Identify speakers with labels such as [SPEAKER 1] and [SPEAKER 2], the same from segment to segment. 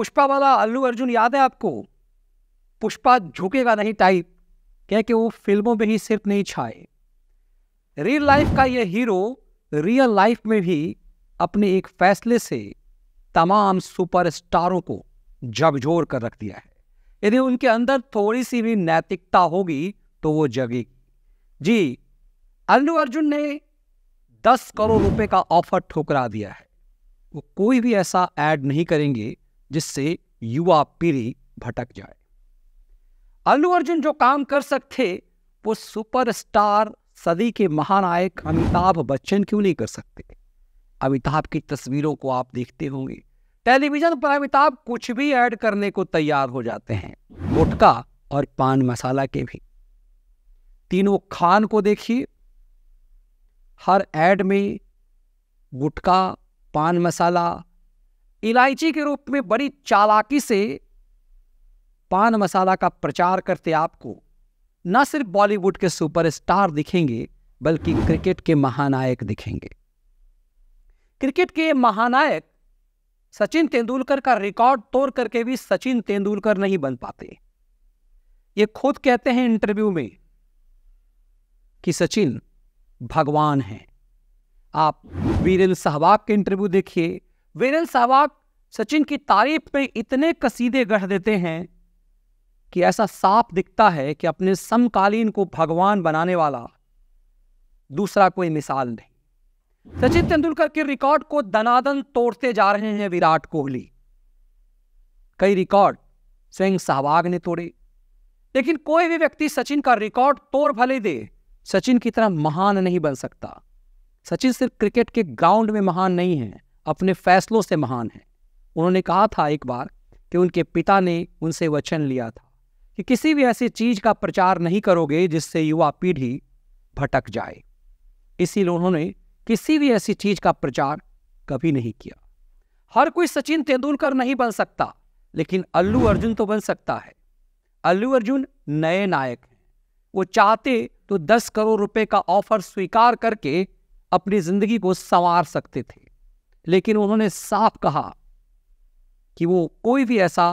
[SPEAKER 1] पुष्पा वाला अल्लू अर्जुन याद है आपको पुष्पा झुकेगा नहीं टाइप क्या कि वो फिल्मों में ही सिर्फ नहीं छाए रियल लाइफ का ये हीरो रियल लाइफ में भी अपने एक फैसले से तमाम सुपरस्टारों को झकझोर कर रख दिया है यदि उनके अंदर थोड़ी सी भी नैतिकता होगी तो वो जगेगी जी अल्लू अर्जुन ने दस करोड़ रुपए का ऑफर ठुकरा दिया है वो कोई भी ऐसा ऐड नहीं करेंगे जिससे युवा पीढ़ी भटक जाए अल्लू अर्जुन जो काम कर सकते वो सुपरस्टार सदी के महानायक अमिताभ बच्चन क्यों नहीं कर सकते अमिताभ की तस्वीरों को आप देखते होंगे टेलीविजन पर अमिताभ कुछ भी ऐड करने को तैयार हो जाते हैं गुटका और पान मसाला के भी तीनों खान को देखिए हर ऐड में गुटका पान मसाला इलायची के रूप में बड़ी चालाकी से पान मसाला का प्रचार करते आपको न सिर्फ बॉलीवुड के सुपरस्टार दिखेंगे बल्कि क्रिकेट के महानायक दिखेंगे क्रिकेट के महानायक सचिन तेंदुलकर का रिकॉर्ड तोड़ करके भी सचिन तेंदुलकर नहीं बन पाते ये खुद कहते हैं इंटरव्यू में कि सचिन भगवान हैं आप वीरेंद्र सहवाग के इंटरव्यू देखिए वेरल सहवाग सचिन की तारीफ में इतने कसीदे गढ़ देते हैं कि ऐसा साफ दिखता है कि अपने समकालीन को भगवान बनाने वाला दूसरा कोई मिसाल नहीं सचिन तेंदुलकर के रिकॉर्ड को दनादन तोड़ते जा रहे हैं विराट कोहली कई रिकॉर्ड स्वयं सहवाग ने तोड़े लेकिन कोई भी व्यक्ति सचिन का रिकॉर्ड तोड़ भले दे सचिन की तरह महान नहीं बन सकता सचिन सिर्फ क्रिकेट के ग्राउंड में महान नहीं है अपने फैसलों से महान हैं उन्होंने कहा था एक बार कि उनके पिता ने उनसे वचन लिया था कि किसी भी ऐसी चीज का प्रचार नहीं करोगे जिससे युवा पीढ़ी भटक जाए इसीलिए उन्होंने किसी भी ऐसी चीज का प्रचार कभी नहीं किया हर कोई सचिन तेंदुलकर नहीं बन सकता लेकिन अल्लू अर्जुन तो बन सकता है अल्लू अर्जुन नए नायक हैं वो चाहते तो दस करोड़ रुपए का ऑफर स्वीकार करके अपनी जिंदगी को संवार सकते थे लेकिन उन्होंने साफ कहा कि वो कोई भी ऐसा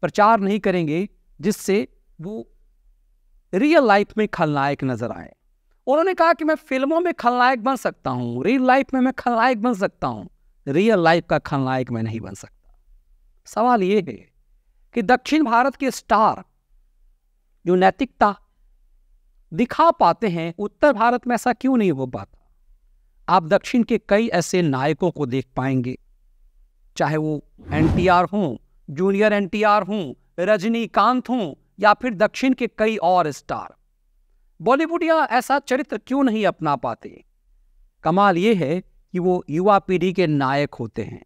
[SPEAKER 1] प्रचार नहीं करेंगे जिससे वो रियल लाइफ में खलनायक नजर आए उन्होंने कहा कि मैं फिल्मों में खलनायक बन सकता हूं रियल लाइफ में मैं खलनायक बन सकता हूं रियल लाइफ का खलनायक मैं नहीं बन सकता सवाल यह है कि दक्षिण भारत के स्टार जो नैतिकता दिखा पाते हैं उत्तर भारत में ऐसा क्यों नहीं हो पाता आप दक्षिण के कई ऐसे नायकों को देख पाएंगे चाहे वो एनटीआर हों जूनियर एनटीआर हों रजनीकांत हों या फिर दक्षिण के कई और स्टार बॉलीवुड या ऐसा चरित्र क्यों नहीं अपना पाते कमाल ये है कि वो युवा पीढ़ी के नायक होते हैं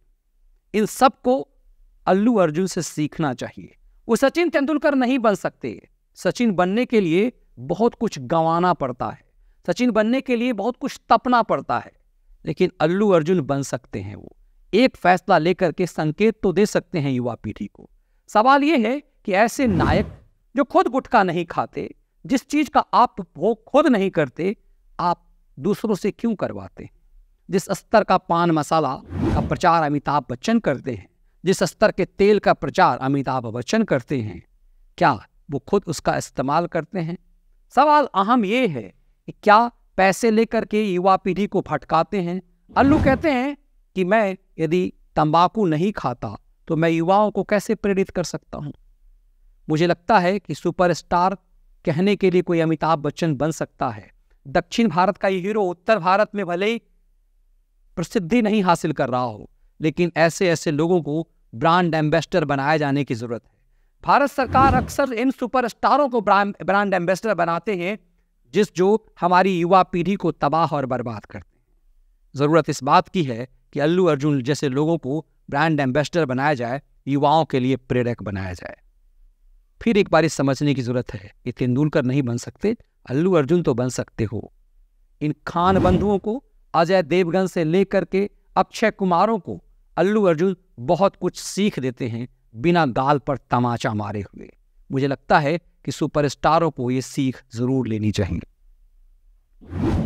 [SPEAKER 1] इन सबको अल्लू अर्जुन से सीखना चाहिए वो सचिन तेंदुलकर नहीं बन सकते सचिन बनने के लिए बहुत कुछ गंवाना पड़ता है सचिन बनने के लिए बहुत कुछ तपना पड़ता है लेकिन अल्लू अर्जुन बन सकते हैं वो एक फैसला लेकर के संकेत तो दे सकते हैं युवा पीढ़ी को सवाल ये है कि ऐसे नायक जो खुद गुटखा नहीं खाते जिस चीज का आप भोग खुद नहीं करते आप दूसरों से क्यों करवाते जिस स्तर का पान मसाला का प्रचार अमिताभ बच्चन करते हैं जिस स्तर के तेल का प्रचार अमिताभ बच्चन करते हैं क्या वो खुद उसका इस्तेमाल करते हैं सवाल अहम यह है कि क्या पैसे लेकर के युवा पीढ़ी को भटकाते हैं अल्लू कहते हैं कि मैं यदि तंबाकू नहीं खाता तो मैं युवाओं को कैसे प्रेरित कर सकता हूं मुझे लगता है कि सुपरस्टार कहने के लिए कोई अमिताभ बच्चन बन सकता है दक्षिण भारत का ये हीरो उत्तर भारत में भले ही प्रसिद्धि नहीं हासिल कर रहा हो लेकिन ऐसे ऐसे लोगों को ब्रांड एम्बेसडर बनाए जाने की जरूरत है भारत सरकार अक्सर इन सुपरस्टारों को ब्रांड एम्बेसडर बनाते हैं जिस जो हमारी युवा पीढ़ी को तबाह और बर्बाद करते हैं ज़रूरत इस बात की है कि अल्लू अर्जुन जैसे लोगों को ब्रांड एम्बेसडर बनाया जाए युवाओं के लिए प्रेरक बनाया जाए फिर एक बार इस समझने की ज़रूरत है कि तेंदुलकर नहीं बन सकते अल्लू अर्जुन तो बन सकते हो इन खान बंधुओं को अजय देवगन से लेकर के अक्षय कुमारों को अल्लू अर्जुन बहुत कुछ सीख देते हैं बिना गाल पर तमाचा मारे हुए मुझे लगता है कि सुपरस्टारों को ये सीख ज़रूर लेनी चाहिए